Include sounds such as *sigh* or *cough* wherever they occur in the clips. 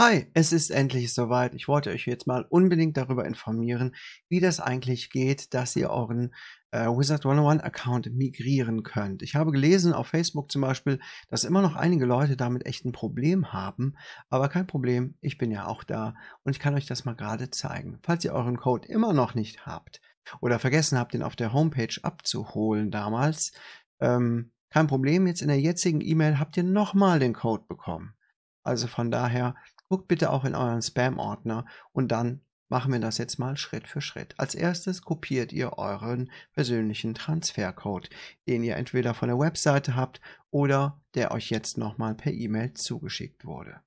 Hi, es ist endlich soweit. Ich wollte euch jetzt mal unbedingt darüber informieren, wie das eigentlich geht, dass ihr euren äh, Wizard 101 Account migrieren könnt. Ich habe gelesen auf Facebook zum Beispiel, dass immer noch einige Leute damit echt ein Problem haben, aber kein Problem, ich bin ja auch da und ich kann euch das mal gerade zeigen. Falls ihr euren Code immer noch nicht habt oder vergessen habt, den auf der Homepage abzuholen damals, ähm, kein Problem, jetzt in der jetzigen E-Mail habt ihr nochmal den Code bekommen. Also von daher guckt bitte auch in euren Spam-Ordner und dann machen wir das jetzt mal Schritt für Schritt. Als erstes kopiert ihr euren persönlichen Transfercode, den ihr entweder von der Webseite habt oder der euch jetzt nochmal per E-Mail zugeschickt wurde.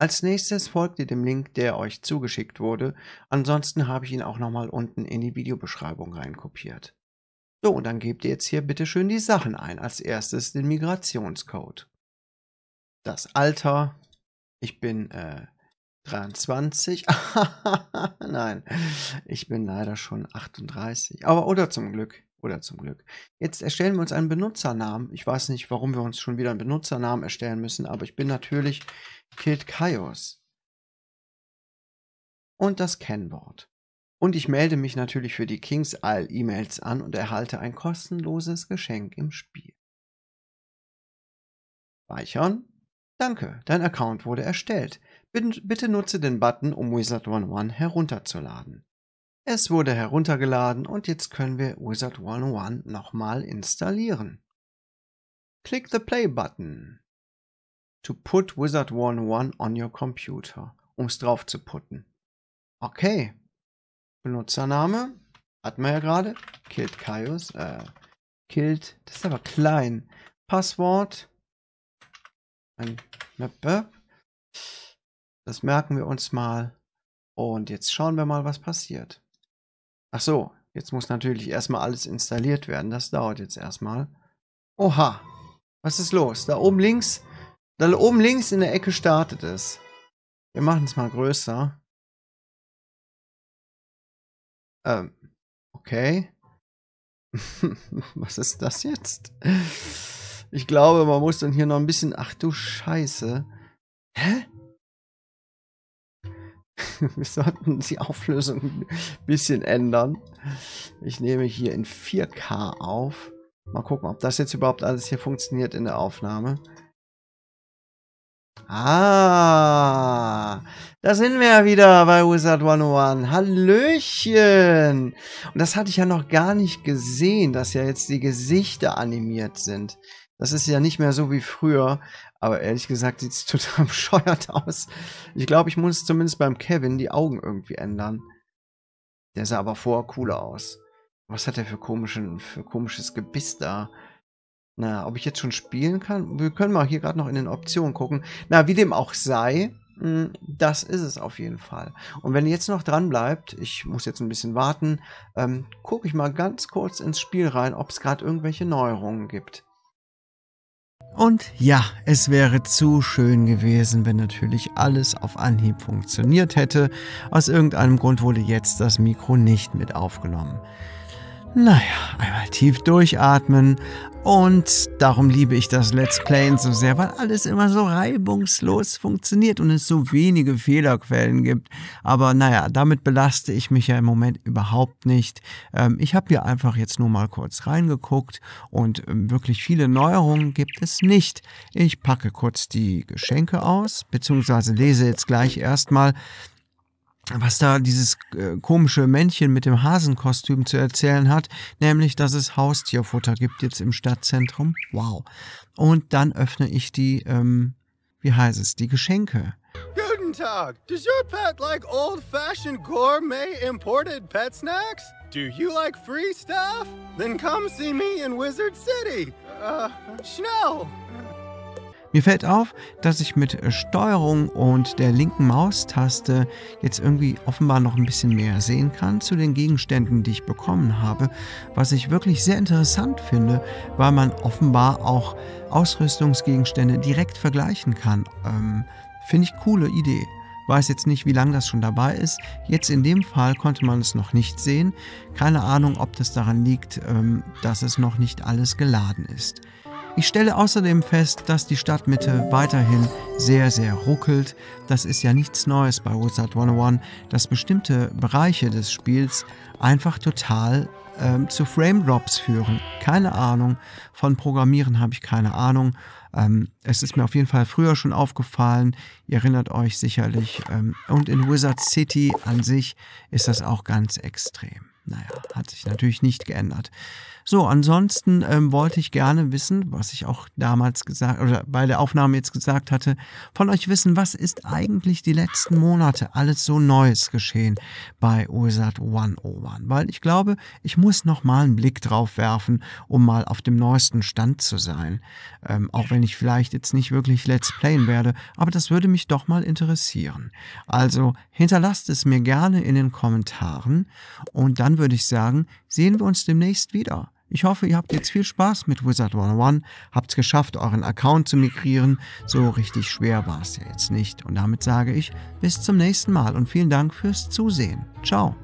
Als nächstes folgt ihr dem Link, der euch zugeschickt wurde. Ansonsten habe ich ihn auch nochmal unten in die Videobeschreibung reinkopiert. So, und dann gebt ihr jetzt hier bitte schön die Sachen ein. Als erstes den Migrationscode. Das Alter, ich bin äh, 23. *laughs* Nein, ich bin leider schon 38. Aber oder zum Glück. Oder zum Glück. Jetzt erstellen wir uns einen Benutzernamen. Ich weiß nicht, warum wir uns schon wieder einen Benutzernamen erstellen müssen, aber ich bin natürlich Kid Kaios. Und das Kennwort. Und ich melde mich natürlich für die Kings Isle E-Mails an und erhalte ein kostenloses Geschenk im Spiel. Speichern. Danke, dein Account wurde erstellt. Bitte nutze den Button, um Wizard 101 herunterzuladen. Es wurde heruntergeladen und jetzt können wir Wizard 101 nochmal installieren. Click the Play Button to put Wizard 101 on your computer, um es drauf zu putten. Okay. Benutzername hatten wir ja gerade. Killed Kaius. Äh, killed. Das ist aber klein. Passwort. Das merken wir uns mal. Und jetzt schauen wir mal, was passiert. Ach so, jetzt muss natürlich erstmal alles installiert werden. Das dauert jetzt erstmal. Oha, was ist los? Da oben links, da oben links in der Ecke startet es. Wir machen es mal größer. Ähm, okay. *laughs* was ist das jetzt? Ich glaube, man muss dann hier noch ein bisschen. Ach du Scheiße. Hä? *laughs* Wir sollten die Auflösung ein bisschen ändern. Ich nehme hier in 4K auf. Mal gucken, ob das jetzt überhaupt alles hier funktioniert in der Aufnahme. Ah, da sind wir ja wieder bei Wizard 101. Hallöchen! Und das hatte ich ja noch gar nicht gesehen, dass ja jetzt die Gesichter animiert sind. Das ist ja nicht mehr so wie früher. Aber ehrlich gesagt sieht es *laughs* total bescheuert aus. Ich glaube, ich muss zumindest beim Kevin die Augen irgendwie ändern. Der sah aber vorher cooler aus. Was hat der für, komischen, für komisches Gebiss da? Na, ob ich jetzt schon spielen kann? Wir können mal hier gerade noch in den Optionen gucken. Na, wie dem auch sei, hm, das ist es auf jeden Fall. Und wenn ihr jetzt noch dran bleibt, ich muss jetzt ein bisschen warten, ähm, gucke ich mal ganz kurz ins Spiel rein, ob es gerade irgendwelche Neuerungen gibt. Und ja, es wäre zu schön gewesen, wenn natürlich alles auf Anhieb funktioniert hätte. Aus irgendeinem Grund wurde jetzt das Mikro nicht mit aufgenommen. Naja, einmal tief durchatmen. Und darum liebe ich das Let's Playen so sehr, weil alles immer so reibungslos funktioniert und es so wenige Fehlerquellen gibt. Aber naja, damit belaste ich mich ja im Moment überhaupt nicht. Ähm, ich habe hier einfach jetzt nur mal kurz reingeguckt und ähm, wirklich viele Neuerungen gibt es nicht. Ich packe kurz die Geschenke aus, beziehungsweise lese jetzt gleich erstmal was da dieses äh, komische Männchen mit dem Hasenkostüm zu erzählen hat, nämlich, dass es Haustierfutter gibt jetzt im Stadtzentrum. Wow. Und dann öffne ich die, ähm, wie heißt es, die Geschenke. Guten Tag. Does your pet like old-fashioned gourmet imported pet snacks? Do you like free stuff? Then come see me in Wizard City. Uh, Schnell. Mir fällt auf, dass ich mit Steuerung und der linken Maustaste jetzt irgendwie offenbar noch ein bisschen mehr sehen kann zu den Gegenständen, die ich bekommen habe, was ich wirklich sehr interessant finde, weil man offenbar auch Ausrüstungsgegenstände direkt vergleichen kann. Ähm, finde ich coole Idee. Weiß jetzt nicht, wie lange das schon dabei ist. Jetzt in dem Fall konnte man es noch nicht sehen. Keine Ahnung, ob das daran liegt, ähm, dass es noch nicht alles geladen ist. Ich stelle außerdem fest, dass die Stadtmitte weiterhin sehr, sehr ruckelt. Das ist ja nichts Neues bei Wizard 101, dass bestimmte Bereiche des Spiels einfach total ähm, zu Frame Drops führen. Keine Ahnung. Von Programmieren habe ich keine Ahnung. Ähm, es ist mir auf jeden Fall früher schon aufgefallen. Ihr erinnert euch sicherlich. Ähm, und in Wizard City an sich ist das auch ganz extrem. Naja, hat sich natürlich nicht geändert. So, ansonsten ähm, wollte ich gerne wissen, was ich auch damals gesagt oder bei der Aufnahme jetzt gesagt hatte, von euch wissen, was ist eigentlich die letzten Monate alles so Neues geschehen bei OSAT 101? Weil ich glaube, ich muss nochmal einen Blick drauf werfen, um mal auf dem neuesten Stand zu sein. Ähm, auch wenn ich vielleicht jetzt nicht wirklich Let's Playen werde, aber das würde mich doch mal interessieren. Also hinterlasst es mir gerne in den Kommentaren und dann dann würde ich sagen, sehen wir uns demnächst wieder. Ich hoffe, ihr habt jetzt viel Spaß mit Wizard 101, habt es geschafft, euren Account zu migrieren. So richtig schwer war es ja jetzt nicht. Und damit sage ich, bis zum nächsten Mal und vielen Dank fürs Zusehen. Ciao.